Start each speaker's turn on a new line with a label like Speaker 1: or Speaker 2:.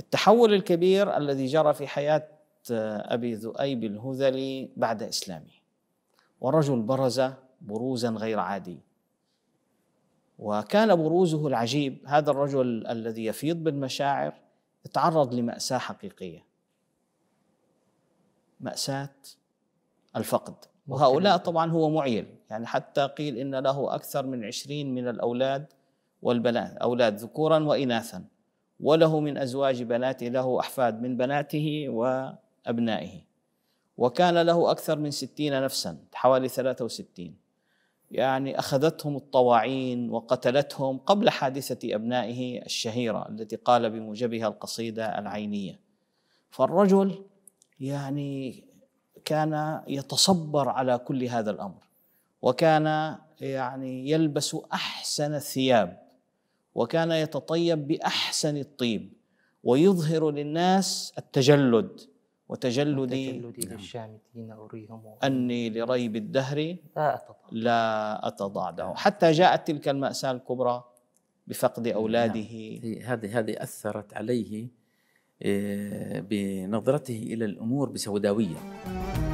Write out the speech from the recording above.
Speaker 1: التحول الكبير الذي جرى في حياة آه، أبي ذؤيب الهذلي بعد إسلامه ورجل برز بروزا غير عادي وكان بروزه العجيب هذا الرجل الذي يفيض بالمشاعر تعرض لمأساة حقيقية مأساة الفقد وهؤلاء طبعا هو معيل يعني حتى قيل إن له أكثر من عشرين من الأولاد والبنات أولاد ذكورا وإناثا وله من أزواج بناته له أحفاد من بناته وأبنائه وكان له أكثر من ستين نفسا حوالي ثلاثة وستين يعني أخذتهم الطواعين وقتلتهم قبل حادثة أبنائه الشهيرة التي قال بموجبها القصيدة العينية فالرجل يعني كان يتصبر على كل هذا الأمر وكان يعني يلبس أحسن الثياب وكان يتطيب باحسن الطيب ويظهر للناس التجلد وتجلدي تجلدي نعم. للشامتين أريهم أني لريب الدهر لا اتضعضع لا حتى جاءت تلك
Speaker 2: المأساة الكبرى بفقد نعم. أولاده هذه هذه أثرت عليه آه، بنظرته إلى الأمور بسوداوية